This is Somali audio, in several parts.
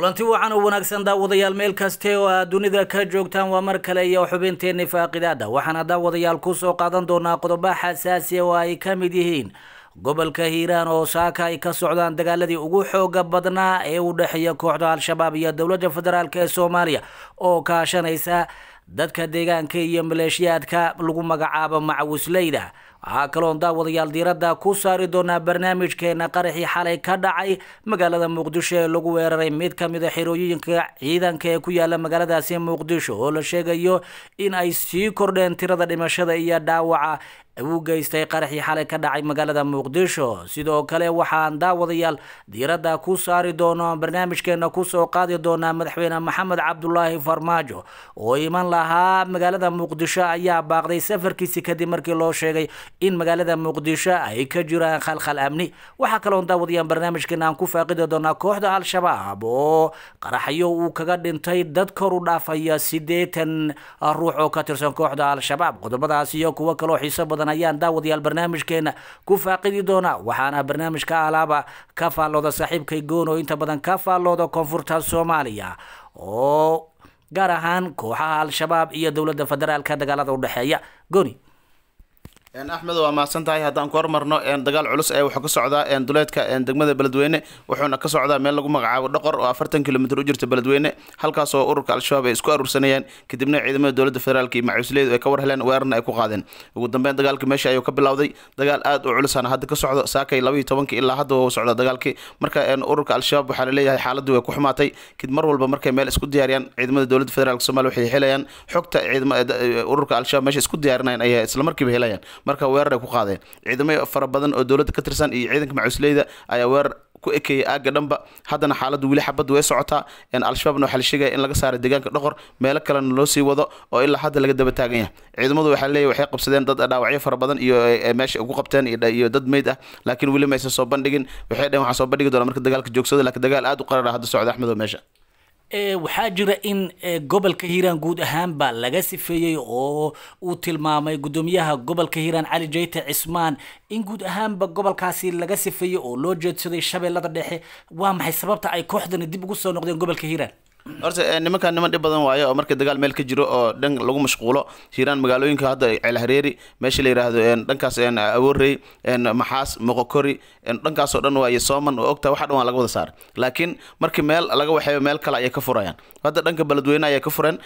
kulanti wacan oo wanaagsan daawadayaal meel kaste oo aad ah dunida ka joogtaan waa mar kale iyo xubinteenni faaqidaada waxaana daawadayaal ku soo qaadan doonaa qodobo xasaasi oo ay ka mid yihiin gobolka hiiraan oo saaka ay ka socdaan dagaaladii ugu xooga badnaa ee u dhexeeya kooxda al-shabaab iyo dowladda federaalk ee soomaaliya oo kaashanaysa dadka deegaanka iyo maleeshiyaadka lagu magacaabo macawisleyda waxaa kaloon daawadayaal diiradda ku saari doonaa barnaamijkeena qaraxii xalay ka dhacay magaalada muqdisho ee lagu weeraray mid ka mid a ah xirooyooyinka ciidanka ee ku yaalla magaaladaasi muqdisho oo la sheegayo in ay sii kordheen tirada dhimashada iyo dhaawaca wuu geystay qaraxii xalay ka dhacay magaalada muqdisho sidoo kale waxaan daawadayaal diiradda ku saari doono barnaamijkeena kusoo qaadi doonaa madaxweyne maxamed cabdulaahi farmaajo oo iman lahaa magaalada muqdisho ayaa baaqday safarkiisi kadib markii loo sheegay in magaalada muqdisho ay ka jiraan khalkhal amni waxaa kaloon daawadayaan barnaamijkeena aan ku faaqidi doonaa kooxda al-shabaab oo qaraxyo uu kaga dhintay dad kor u dhaafaya siddeetan ruux oo ka tirsan kooxda al-shabaab qodobadaas iyo kuwo kaloo xiiso badan ayaan daawadayaal barnaamijkeena ku faaqidi doonaa waxaana barnaamijka alaaba ka faallooda saaxiibkay goon oo inta badan ka faallooda koonfurta soomaaliya oo gaar ahaan kooxaha al-shabaab iyo dowladda federaalka dagaalada udhexeeya goni axmed waa mahadsan tahay haddaan ku hormarno dagaal culus ee wuxuu ka socdaa duleedka degmada beledweyne wuxuuna ka socdaa meel lagu magacaabo dhoqor oo afartan kilomitr u jirta beledweyne halkaasoo ururka al-shabaab ay isku aruursanayeen kadibna ciidamada dowladda federaalka iyo macuusleydu ay ka war weerarna ay ku qaadeen ugu dambeyn dagaalkii meesha ayuu ka bilowday dagaal aad u culusana hadda ka socdo saakay labaiyo tobankii ilaa hadda waa socdaa dagaalkii marka ururka al-shabaab waxaa laleeyahay xaaladii way ku xumaatay kadib mar walba markay meel isku diyaariyaan ciidamada dowladda federaalka somalia waxay helayaan xogta ururka al-shabaab meesha isku diyaarinayan ay islamarkiiba helayaan marka weerar ay ku qaadeen ciidamo fara badan oo dowladda ka tirsan iyo ciidanka macusleyda ayaa weerar ku ekeeyay aaga dhanba haddana xaaladdu weli xabaddu way socotaa al-shabaabna waxaa la sheegaya in laga saaray deegaanka dhoqor meelo kalena loo sii wado oo ilaa hadda laga daba taagan yahay ciidamadu waxaa leeyahy waxay qabsadeen dad dhaawacyo fara badan iyo eh, eh, meesha ugu qabteen iyo dad meyd ah laakiin weli maysan soo bandhigin waxay dhaheen waxaan soo bandhigi doonaa marka dagaalka joogsado laakiin dagaal aad u qarar hadda socda axmed oo meesha Eh, waxaa jira in eh, gobolka hiiraan guud ahaanba laga sifeeyey oo uu tilmaamay guddoomiyaha gobolka hiiraan cali jayte cismaan in guud ahaanba gobolkaasi laga sifeeyey oo loo jeedsaday shabeellada dhexe waa maxay sababta ay kooxdani dib ugu soo noqdeen gobolka hiiraan horta eh, nimankaan niman dhib badan waayo oo marka dagaal meel ka jiro oo dhan lagu mashquulo hiiraan magaalooyinka hadda ceelhareeri meesha la yidhaahdo dhankaas awoorey maxaas moqokori dhankaas dhan waa iyo oo ogta waxa dhan waa laga wada saara laakiin markii meel laga waxeeyo meel kale ayay ka furayaan hadda dhanka beledweyne ayay ka fureen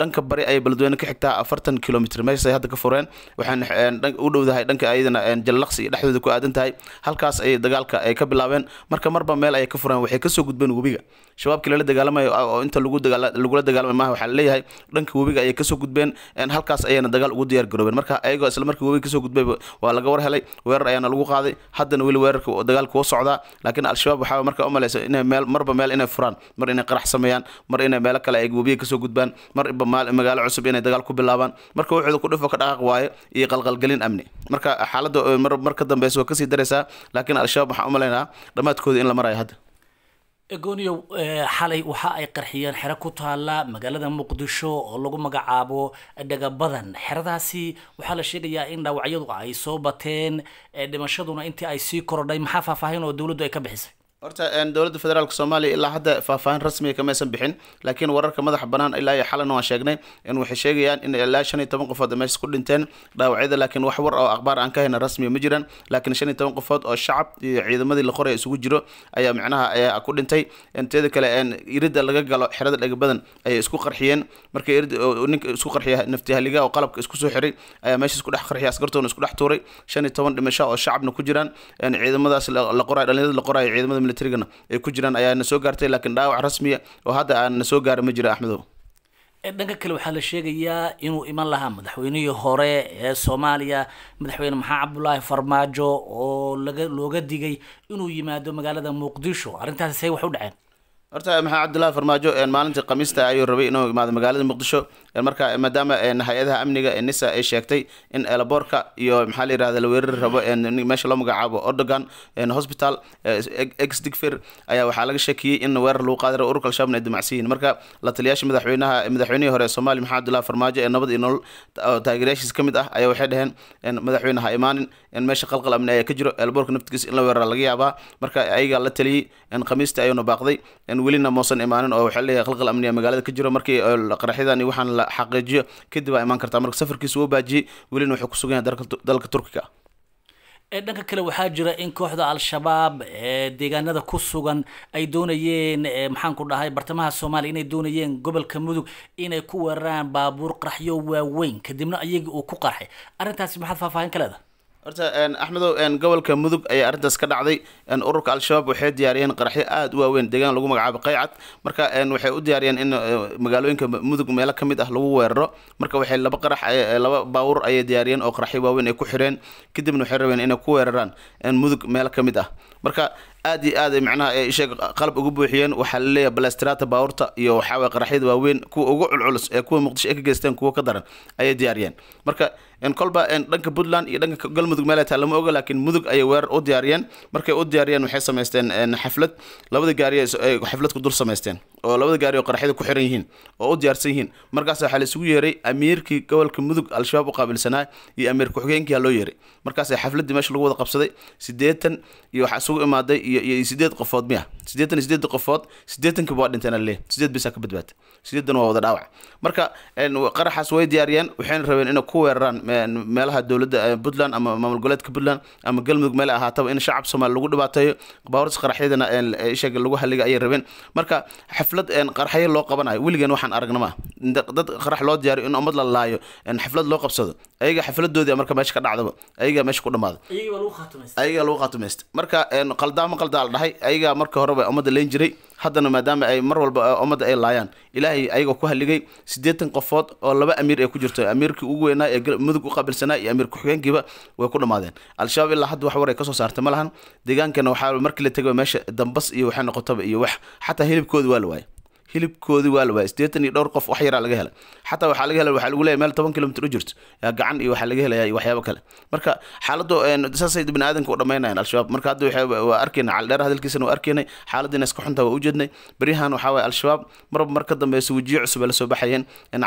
dhanka bari ayay beledweyne ka xigtaa afartan kilomitr meeshaasay hadda ka fureen waxaan u dhowdahay dhanka ayadana jallaqsi dhexdooda ku aadan tahay halkaas ayay dagaalka ay ka bilaabeen marka marba meel ayay ka fureen waxay kasoo gudbeen webiga shabaabkii lala dagaalamayo oo inta lagula dagaalamay maaha waxaa laleeyahay dhanka webiga ayay kasoo gudbeen halkaas ayayna dagaal ugu diyaar garoobeen marka ayagoo isla markii webiga kasoo gudbay waa laga war helay weerar ayaana lagu qaaday haddana weli weerarka dagaalka woo socdaa laakiin al-shabaab waxaa markaa u malaysa inay meel marba meel inay furaan mar inay qarax sameeyaan mar inay meelo kale ay webiga kasoo gudbaan marba magaalo cusub inay dagaal ku bilaabaan marka wuxuuda ku dhifo ka dhaqaaq waaye iyo qalqalgelin amni marka xaaladda mar dambeysa waa kasii dareysaa laakiin al-shabaab waxaan u malaynaa dhammaadkooda in la marayo hadda gooniyow eh, xalay waxa ay qarxiyeen xero ku taala magaalada muqdisho oo lagu magacaabo dhega badan xeradaasi waxaa la sheegayaa in dhaawacyadu ay soo bateen eh, dhimashaduna intii ay sii korodhay maxaa faahfaahin oo dowladdu ay ka bixisay horta dowladda federaalk soomaaliya ilaa hadda faahfaahin rasmiga kamaysan bixin laakiin wararka madaxa banaan ilaa iyo xalana waan sheegnay in waxay sheegayaan in ilaa shan iyo toban qofood meesha ku dhinteen dhaawacyada laakiin wax war oo akhbaar aan ka hayna rasmiga ma jiraan laakiin shan iyo toban qofood oo shacab iyo ciidamadii la qoraya isugu jiro ayaa micnaha ayaa ku dhintay teeda kale iridda laga galo xerada dhagabadan ayay isku qarxiyeen marka irid ninka isku qarxiya naftihaliga oo qalabka isku soo xiray ayaa meesha isku dhex qarxiya askartoona isku dhex tuuray shan iyo toban dhimasho oo shacabna ku jiraan ciidamadaas la qoraya dhalinyarada la qoraya ciidamada militarigan ay ku jiraan ayaa na soo gaartay laakiin dhaawac rasmiya oo hadda aan na soo gaara ma jira axmedow dhanka kale waxaa la sheegayaa inuu iman lahaa madaxweynihii hore ee soomaaliya madaxweyne maxamed cabdulaahi farmaajo oo laga looga digay inuu yimaado magaalada muqdisho arrintaasi say wax u dhaceen horta maxamed cabdulaahi farmaajo maalintii khamiista ayuu rabay inuu imaado magaalada muqdisho marka eh, maadaama eh, hay-adaha amniga ee nisa ay sheegtay in elboorka iyo maxaa la yirahda laweerari rabo eh, meesha loo magacaabo ordogan hospital exdigfer ayaa waxaa laga sheekiyey in weerar lagu qaadir ururka al-shabaab ay dumacsiyiin marka la taliyaasha madaxweynaha madaxweynihii hore ee soomaaliya maxamed abdullahi farmaajo ee nabad iyo nolol taageerayaashiisa ka mid ah ayaa waxay dhaheen madaxweyne ha imaanin in meesha qalqal amni ayaa ka jiro elboorka naftigiisa in la weerara laga yaabaa marka ayagaa la taliyey khamiistii ayuuna baaqday welina muusan imaanin oo waxaa leeyahay qalqal amniya magaalada ka jiro markii qaraxyadan waxaan la xaqiijiyo kadib aa imaan kartaa marka safarkiisa uu baajiyey welina wuxuu sugan yahay dalka turkiga dhanka kale waxaa jira in kooxda al-shabaab deegaanada ku sugan ay doonayeen maxaan ku dhahay bartamaha soomaaliya inay doonayeen gobolka mudug inay ku weeraraan baabuur qaraxyo waaweyn kadibna ayaga uu ku qarxay arrintaasi maxaad faahfaahin ka leedahay horta axmedow gobolka mudug ayaa arintaas ka dhacday ururka al-shabaab waxay diyaariyeen qaraxyo aada u waaweyn deegaan lagu magacaabo qaycad marka waxay u diyaariyeen in e, magaalooyinka mudug meelo ka mid ah lagu weeraro marka waxay laba qarax e, laba baawur ayay diyaariyeen oo qaraxyo waaweyn ay ku xireen kadibna waxay rabeen inay ku weeraraan mudug meelo ka mid ah marka aad iyo aad manaha eh, sheeg qalab ugu buuxiyeen waxaa laleeyahay balastrata baawarta iyo waxaawe qaraxyada waaweyn kuwa ugu culculus ee kuwa muqdisho ay ka geysteen kuwa ka daran ayay diyaariyeen marka kolba dhanka puntland iyo dhanka galmudug meela taa lama oga laakiin mudug ayay weerar u diyaariyeen markay u diyaariyeen waxay samaysteen xaflad labada gaariya ay xaflad ku dul samaysteen oo labada gaari oo qaraxyada ku xiran yihiin oo u diyaarsan yihiin markaas waxaa la yeeray amiirkii gobolka mudug al-shabaab u qaabilsanaa iyo amiir ku-xigeenkii haloo yeeray markaas xafladii meesha lagu wada qabsaday sideetan iyo waxaa isugu imaaday iyo sideed qofood miya sideetan iyo sideeda qofood sideetankiiba waa dhinteen alle sideed bisaa ka badbaatay sideedan waa wada dhaawac marka qaraxaas way diyaariyeen waxayna rabeen inay ku weeraraan meelaha dowladda puntland ama maamul goboleedka puntland ama galmudug meela ahaataba in shacab soomaali lagu dhibaateeyo baawarta qaraxyadana ishaga lagu halliga ayay rabeen marka xaflad qarxayo loo qabanayo weligeen waxaan aragna maa dad qarax loo diyaariyo in umad la laayo xaflad loo qabsado ayaga xafladoodia marka meesha ka dhacdaba ayagaa meesha ku dhamaada ayagaa lagu khatumaysta marka qaldaama qaldaa la dhahay ayagaa marka horeba umadda leen jiray haddana maadaama ay mar walba ah, ummadda ay laayaan ilaahay ayagoo ku halligay siddeetan qofood oo laba amiir ay ku jirto amiirkii ugu weynaa ee mudug u qaabilsanaa iyo amiir ku-xigeenkiiba way ku dhammaadeen al-shabaab ilaa hadda wax war ay kasoo saartay ma lahan deegaankana waxaa markii la tegaba meesha dambas iyo waxay noqotaba iyo wax xataa hilibkooda waa la waayay hilibkoodii waa la sideetan iyo dhowr qof wax yaraa laga helay xataa waxaa laga helay waxaa lagu leeyahay meel toban kilomitr u jirto yaa gacan iyo waxaa laga helaya iyo waxyaabo kale marka xaaladdu saasay bini aadanka u dhammaynayaan al-shabaab marka hadda waa arkayna caldheer hadalkiisana waa arkaynay xaaladdiina iska xuntaa waa u beryahan waxaa waye al-shabaab marba mar dambeysa wejiyo cusub lasoo baxayeen in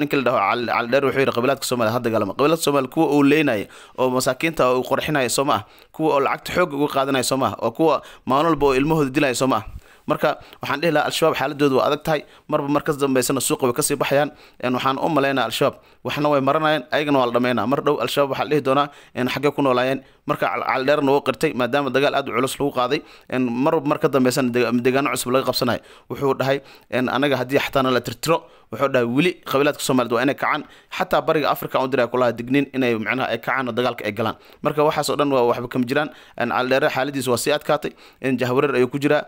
ninka la dhaho caldheer wuxuu yidhi qabilaadka somalia ha dagaalama qabilaadka somalia kuwa uu leynaya oo masaakiinta uu qorxinaya soo ma ah kuwa oo lacagta xoogga uga qaadanaya soo ma ah oo kuwa maalin walba oo ilmahooda dilaya soo ma ah marka waxaan dhihi lahaa al-shabaab xaaladoodu waa adag tahay marba mar ka dambeysana suuqa way kasii baxayaan waxaan u malaynaa al-shabaab waxna way maranayeen ayagana waa la dhameynaa mar dhow al-shabaab waxaa la dhihi doonaa xaggee ku noolaayeen marka caldheerna wou qirtay maadaama dagaal aad u culus lagu qaaday mar mar ka dambeysana deegaano cusub laga qabsanayo wuxuu dhahay anaga haddii xataana la tirtiro wuxuu dhahay weli qabiilaadka somalid waa inay kacaan xataa bariga africa u diray kulaha digniin inay macnaha ay kacaan oo dagaalka ay galaan marka waxaasoo dhan waxba kama jiraan caldheere xaaladiis waa sii adkaatay jahwareer ayuu ku jiraa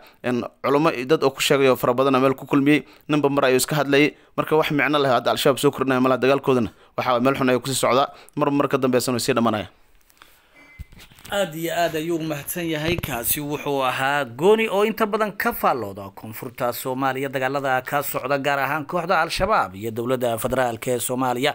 culamo dad oo ku sheegayo fara badan meel ku kulmiyey ninba mar ayuu iska hadlayay marka wax micno leh hadda al-shabaab soo kordhinaya malaa dagaalkooda hadana waxa meel xun ayuu kusii socdaa mar mar ka sii dhamanaya aada iyo aada ayuu mahadsan yahay kaasi wuxuu ahaa gooni oo inta badan ka faallooda koonfurta soomaaliya dagaalada ka socda gaar ahaan kooxda al-shabaab iyo dowladda federaalk ee soomaaliya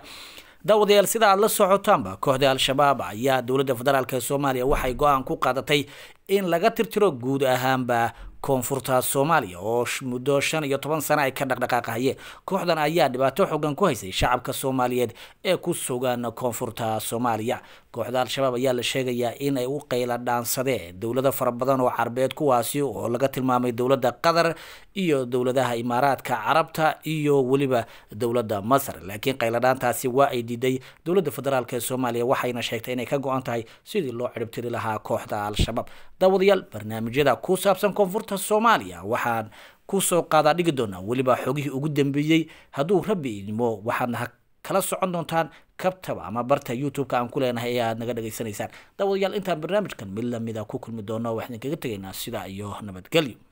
daawadayaal sida aad la socotaanba kooxda al-shabaab ayaa dowladda federaalk ee soomaaliya waxay go-aan ku qaadatay in laga tirtiro guud ahaanba koonfurta soomaaliya oo muddo shan iyo toban sano ay ka dhaqdhaqaaqahayeen kooxdan ayaa dhibaato xoogan ku haysay shacabka soomaaliyeed ee ku sugan koonfurta soomaaliya kooxda al-shabaab ayaa la sheegayaa in ay u dhaansadeen dowlado fara badan oo carbeed kuwaasi oo laga tilmaamay dowladda qatar iyo dowladaha imaaraadka carabta iyo weliba dowladda masar laakiin qayladhaantaasi waa ay diiday dowladda federaalk ee soomaaliya waxayna sheegtay inay ka go-an tahay sidii loo ciribtiri lahaa kooxda al-shabaab daawadayaal barnaamijyada ku saabsan koonfurta soomaaliya waxaan kusoo qaadaa dhigi doonaa weliba xoogihii ugu dambeeyey hadduu rabbi idmo waxaadna kala socon doontaan kabtaba ama barta youtube-ka aan ku leenahay ee aad naga dhegaysanaysaan daawadayaal intaan barnaamijkan mid lamida ah ku kulmi doono waxaan kaga tegaynaa sida iyo nabadgelyo